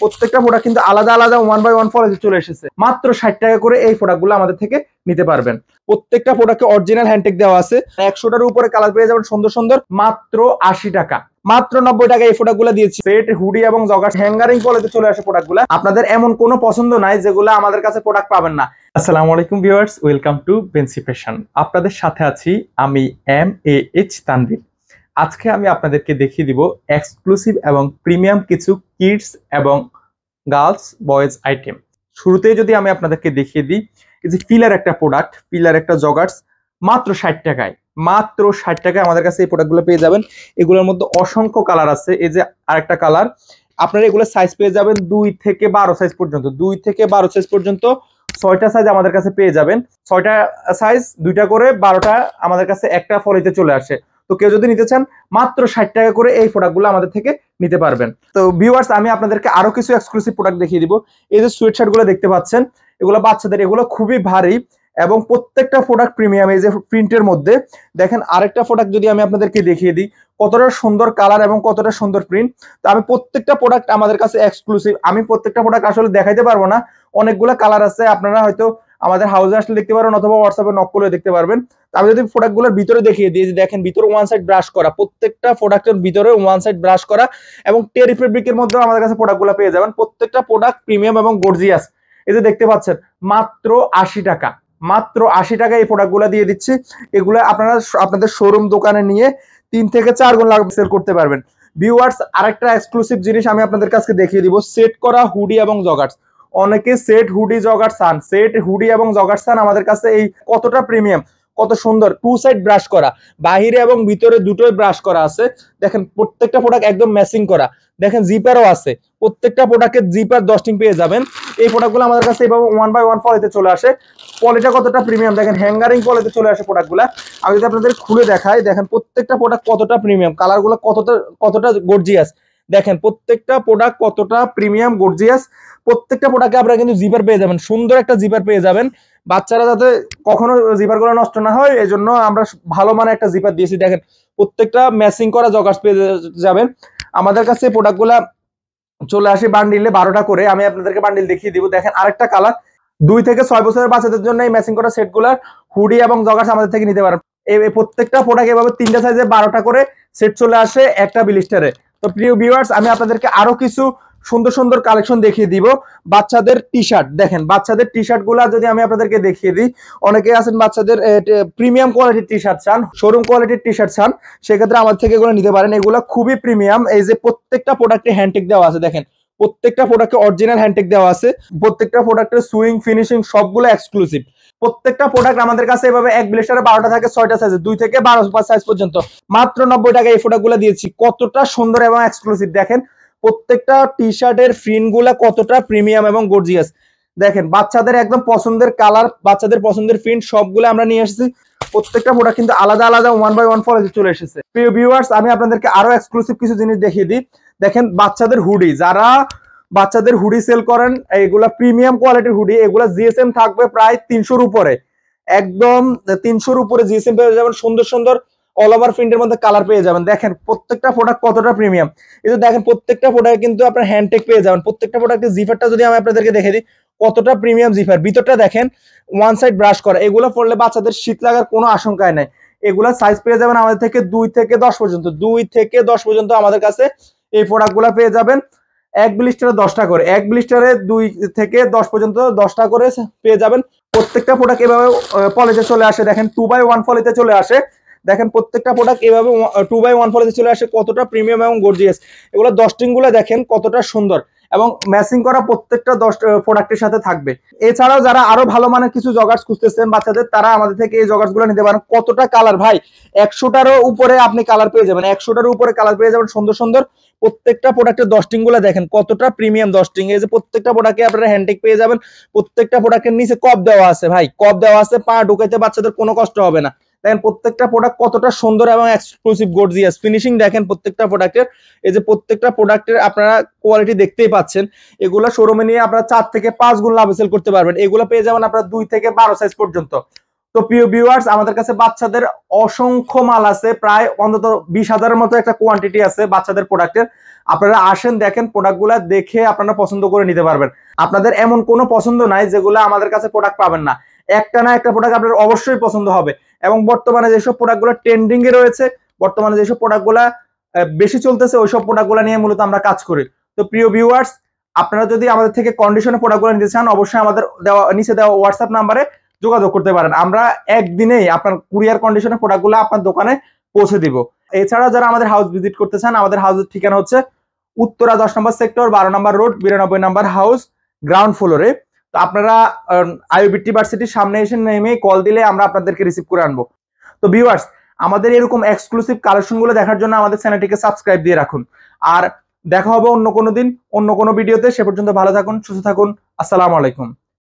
প্রত্যেকটা প্রোডাক্ট কিন্তু আলাদা আলাদা ওয়ান বাই ওয়ান ফলেজে চলে এসেছে মাত্র ষাট টাকা করে এই প্রোডাক্টগুলো আমাদের থেকে নিতে পারবেন প্রত্যেকটা প্রোডাক্টে অরিজিনাল হ্যান্ডটেক দেওয়া আছে একশোটার উপরে কালার পেয়ে যাবেন সুন্দর সুন্দর মাত্র আশি টাকা মাত্র নব্বই টাকা এই প্রোডাক্টগুলো দিয়েছি পেট হুডি এবং জগা হ্যাঙ্গারিং কলেজে চলে আসে প্রোডাক্টগুলো আপনাদের এমন কোনো পছন্দ নাই যেগুলো আমাদের কাছে প্রোডাক্ট পাবেন না আসসালামু আলাইকুম viewers welcome to Bency fashion আপনাদের সাথে আছি আমি এম এ এইচ তানভীর আজকে আমি আপনাদেরকে দেখিয়ে দিব এক্সক্লুসিভ এবং প্রিমিয়াম কিছু কিডস এবং গার্লস বয়েজ আইটেম শুরুতে যদি আমি আপনাদেরকে দেখিয়ে দিই যে ফিলার একটা প্রোডাক্ট ফিলার একটা জগার্স মাত্র ষাট টাকায় মাত্র ষাট টাকায় আমাদের কাছে এই প্রোডাক্টগুলো পেয়ে যাবেন এগুলোর মধ্যে অসংখ্য কালার আছে এই যে আরেকটা কালার আপনারা এগুলো সাইজ পেয়ে যাবেন দুই থেকে বারো সাইজ পর্যন্ত দুই থেকে বারো সাইজ পর্যন্ত ছয়টা সাইজ আমাদের কাছে পেয়ে যাবেন ছয়টা সাইজ দুইটা করে বারোটা আমাদের কাছে একটা ফলেতে চলে আসে তো কেউ যদি নিতে চান মাত্র ষাট টাকা করে এই প্রোডাক্টগুলো আমাদের থেকে নিতে পারবেন তো ভিউয়ার্স আমি আপনাদেরকে আরও কিছু এক্সক্লুসিভ প্রোডাক্ট দেখিয়ে দিব এই যে সুয়েট দেখতে পাচ্ছেন এগুলো বাচ্চাদের এগুলো খুবই ভারী এবং প্রত্যেকটা প্রোডাক্ট প্রিমিয়াম এই যে প্রিন্টের মধ্যে দেখেন আরেকটা প্রোডাক্ট যদি আমি আপনাদেরকে দেখিয়ে দিই কতটা সুন্দর কালার এবং কতটা সুন্দর প্রিন্ট তো আমি প্রত্যেকটা প্রোডাক্ট আমাদের কাছে এক্সক্লুসিভ আমি প্রত্যেকটা প্রোডাক্ট আসলে দেখাইতে পারবো না অনেকগুলো কালার আছে আপনারা হয়তো আমাদের হাউসে আসলে দেখতে পারবেন অথবা হোয়াটসঅ্যাপে নক করে দেখতে পারবেন আমি যদি প্রোডাক্টগুলোর ভিতরে দেখিয়ে দিই দেখেন ভিতরে ওয়ান সাইড ব্রাশ করা প্রত্যেকটা প্রোডাক্টের ভিতরে ওয়ান সাইড ব্রাশ করা এবং টেরি ফেব্রিকের মধ্যেও আমাদের কাছে প্রোডাক্টগুলো পেয়ে যাবেন প্রত্যেকটা প্রোডাক্ট প্রিমিয়াম এবং গর্জিয়াস এই যে দেখতে পাচ্ছেন মাত্র আশি টাকা মাত্র আশি টাকা এই প্রোডাক্টগুলো দিয়ে দিচ্ছি এগুলো আপনারা আপনাদের শোরুম দোকানে নিয়ে তিন থেকে চার গুণ লাগবে সেল করতে পারবেন ভিউয়ার্স আরেকটা এক্সক্লুসিভ জিনিস আমি আপনাদের কাছে দেখিয়ে দিব সেট করা হুডি এবং জগার্স অনেকে সেট হুডি জগার সান সেট হুডি এবং জগার সান আমাদের কাছে এই কতটা প্রিমিয়াম কত সুন্দর টু সাইড ব্রাশ করা বাহিরে এবং ভিতরে দুটোই ব্রাশ করা আছে দেখেন প্রত্যেকটা প্রোডাক্ট একদম ম্যাচিং করা দেখেন জিপারও আছে প্রত্যেকটা প্রোডাক্টের জিপার দশটিং পেয়ে যাবেন এই প্রোডাক্টগুলো আমাদের কাছে এভাবে ওয়ান বাই ওয়ান পলিতে চলে আসে পলিটা কতটা প্রিমিয়াম দেখেন হ্যাঙ্গারিং পলিতে চলে আসে প্রোডাক্টগুলো আমি যদি আপনাদের খুলে দেখাই দেখেন প্রত্যেকটা প্রোডাক্ট কতটা প্রিমিয়াম কালারগুলো কতটা কতটা গর্জিয়াস দেখেন প্রত্যেকটা প্রোডাক্ট কতটা প্রিমিয়াম গর্জিয়াস প্রত্যেকটা প্রোডাক্টে আপনারা কিন্তু জিপার পেয়ে যাবেন সুন্দর একটা জিপার পেয়ে যাবেন বাচ্চারা যাতে কখনো জিপারগুলো নষ্ট না হয় এই জন্য আমরা ভালো মানের একটা জিপার দিয়েছি দেখেন প্রত্যেকটা ম্যাচিং করা জগাস পেয়ে যাবেন আমাদের কাছে প্রোডাক্টগুলা চলে আসে বান্ডিলে বারোটা করে আমি আপনাদেরকে বান্ডিল দেখিয়ে দিব দেখেন আরেকটা কালার দুই থেকে ছয় বছরের বাচ্চাদের জন্য এই ম্যাচিং করা সেটগুলার হুডি এবং জগার্স আমাদের থেকে নিতে পারেন প্রত্যেকটা প্রোডাক্ট এভাবে তিনটা সাইজে বারোটা করে সেট চলে আসে একটা বিলিস্টারে তো প্রিয় ভিউয়ার্স আমি আপনাদেরকে আরো কিছু সুন্দর সুন্দর কালেকশন দেখিয়ে দিব বাচ্চাদের টি শার্ট দেখেন বাচ্চাদের টি শার্ট গুলা যদি আমি আপনাদেরকে দেখিয়ে দিই অনেকে আছেন বাচ্চাদের প্রিমিয়াম কোয়ালিটির টি শার্ট চান শোরুম কোয়ালিটির টি শার্ট চান সেক্ষেত্রে আমার থেকে এগুলো নিতে পারেন এগুলো খুবই প্রিমিয়াম এই যে প্রত্যেকটা প্রোডাক্টে হ্যান্ডটেক দেওয়া আছে দেখেন প্রত্যেকটা প্রোডাক্টে অরিজিনাল হ্যান্ডটেক দেওয়া আছে প্রত্যেকটা প্রোডাক্টের সুইং ফিনিশিং সবগুলো এক্সক্লুসিভ প্রত্যেকটা প্রোডাক্ট আমাদের কাছে এভাবে এক ব্লেশারে বারোটা থাকে ছয়টা সাইজ দুই থেকে বারো সাইজ পর্যন্ত মাত্র নব্বই টাকা এই ফোটাগুলো দিয়েছি কতটা সুন্দর এবং এক্সক্লুসিভ দেখেন প্রত্যেকটা টি শার্টের ফিনগুলা কতটা প্রিমিয়াম এবং গর্জিয়াস দেখেন বাচ্চাদের একদম পছন্দের কালার বাচ্চাদের পছন্দের ফিন সবগুলো আমরা নিয়ে এসেছি প্রত্যেকটা প্রোডাক্ট কিন্তু আলাদা আলাদা ওয়ান বাই ওয়ান ফলে চলে এসেছে প্রিয় ভিউয়ার্স আমি আপনাদেরকে আরো এক্সক্লুসিভ কিছু জিনিস দেখিয়ে দিই দেখেন বাচ্চাদের হুডি যারা বাচ্চাদের হুডি সেল করেন এগুলা প্রিমিয়াম কোয়ালিটির হুডি এগুলা জিএসএম থাকবে প্রায় তিনশোর উপরে একদম তিনশোর উপরে জিএসএম পেয়ে যাবেন সুন্দর সুন্দর অল ওভার প্রিন্টের মধ্যে কালার পেয়ে যাবেন দেখেন প্রত্যেকটা প্রোডাক্ট কতটা প্রিমিয়াম এই দেখেন প্রত্যেকটা প্রোডাক্ট কিন্তু আপনার হ্যান্ডটেক পেয়ে যাবেন প্রত্যেকটা প্রোডাক্টের জিফারটা যদি আমি আপনাদেরকে দেখে দিই কতটা প্রিমিয়াম জিফার ভিতরটা দেখেন ওয়ান সাইড ব্রাশ করা এগুলো পড়লে বাচ্চাদের শীত লাগার কোনো আশঙ্কায় নাই এগুলা সাইজ পেয়ে যাবেন আমাদের থেকে দুই থেকে দশ পর্যন্ত দুই থেকে দশ পর্যন্ত আমাদের কাছে এই প্রোডাক্টগুলো পেয়ে যাবেন এক ব্লিস্টারে দশটা করে এক ব্লিস্টারে দুই থেকে দশ পর্যন্ত দশটা করে পেয়ে যাবেন প্রত্যেকটা প্রোডাক্ট এভাবে পলিতে চলে আসে দেখেন টু বাই ওয়ান ফলিতে চলে আসে দেখেন প্রত্যেকটা প্রোডাক্ট এভাবে টু বাই ওয়ান ফলিতে চলে আসে কতটা প্রিমিয়াম এবং গোর্জিয়াস এগুলো দশটিংগুলো দেখেন কতটা সুন্দর এবং ম্যাচিং করা প্রত্যেকটা দশ প্রোডাক্টের সাথে থাকবে এছাড়াও যারা আরো ভালো মানের কিছু জগার্স খুঁজতেছেন বাচ্চাদের তারা আমাদের থেকে এই জগার্স গুলো নিতে পারেন কতটা কালার ভাই একশোটারও উপরে আপনি কালার পেয়ে যাবেন একশোটার উপরে কালার পেয়ে যাবেন সুন্দর সুন্দর প্রত্যেকটা প্রোডাক্টের দশটিং গুলো দেখেন কতটা প্রিমিয়াম দশটিং এই যে প্রত্যেকটা প্রোডাক্টে আপনারা হ্যান্ডটেক পেয়ে যাবেন প্রত্যেকটা প্রোডাক্টের নিচে কপ দেওয়া আছে ভাই কপ দেওয়া আছে পা ঢুকাইতে বাচ্চাদের কোনো কষ্ট হবে না দেখেন প্রত্যেকটা প্রোডাক্ট কতটা সুন্দর এবং এক্সক্লুসিভ গোর্জিয়াস ফিনিশিং দেখেন প্রত্যেকটা প্রোডাক্টের এই যে প্রত্যেকটা প্রোডাক্টের আপনারা কোয়ালিটি দেখতেই পাচ্ছেন এগুলো শোরুমে নিয়ে আপনারা চার থেকে পাঁচ গুণ লাভ সেল করতে পারবেন এগুলো পেয়ে যাবেন আপনারা দুই থেকে বারো সাইজ পর্যন্ত তো প্রিয় ভিউয়ার্স আমাদের কাছে বাচ্চাদের অসংখ্য মাল আছে প্রায় অন্তত বিশ হাজারের মতো একটা কোয়ান্টিটি আছে বাচ্চাদের প্রোডাক্টের আপনারা আসেন দেখেন প্রোডাক্টগুলো দেখে আপনারা পছন্দ করে নিতে পারবেন আপনাদের এমন কোনো পছন্দ নাই যেগুলো আমাদের কাছে প্রোডাক্ট পাবেন না একটা না একটা প্রোডাক্ট আপনার অবশ্যই পছন্দ হবে এবং বর্তমানে যেসব প্রোডাক্টগুলো ট্রেন্ডিং এ রয়েছে বর্তমানে যেসব প্রোডাক্টগুলো বেশি চলতেছে ওইসব প্রোডাক্টগুলো নিয়ে মূলত আমরা কাজ করি তো প্রিয় ভিউয়ার্স আপনারা যদি আমাদের থেকে কন্ডিশনে প্রোডাক্টগুলো নিতে চান অবশ্যই আমাদের দেওয়া নিচে দেওয়া হোয়াটসঅ্যাপ নাম্বারে যোগাযোগ করতে পারেন আমরা একদিনেই আপনার কুরিয়ার কন্ডিশনে প্রোডাক্টগুলো আপনার দোকানে পৌঁছে দিব এছাড়া যারা আমাদের হাউস ভিজিট করতে চান আমাদের হাউসের ঠিকানা হচ্ছে উত্তরা দশ নম্বর সেক্টর বারো নম্বর রোড বিরানব্বই নম্বর হাউস গ্রাউন্ড ফ্লোরে তো আপনারা আইওবিটি ভার্সিটির সামনে এসে নেমে কল দিলে আমরা আপনাদেরকে রিসিভ করে আনবো তো ভিউয়ার্স আমাদের এরকম এক্সক্লুসিভ কালেকশনগুলো দেখার জন্য আমাদের চ্যানেলটিকে সাবস্ক্রাইব দিয়ে রাখুন আর দেখা হবে অন্য কোনো দিন অন্য কোনো ভিডিওতে সে পর্যন্ত ভালো থাকুন সুস্থ থাকুন আসসালামু আলাইকুম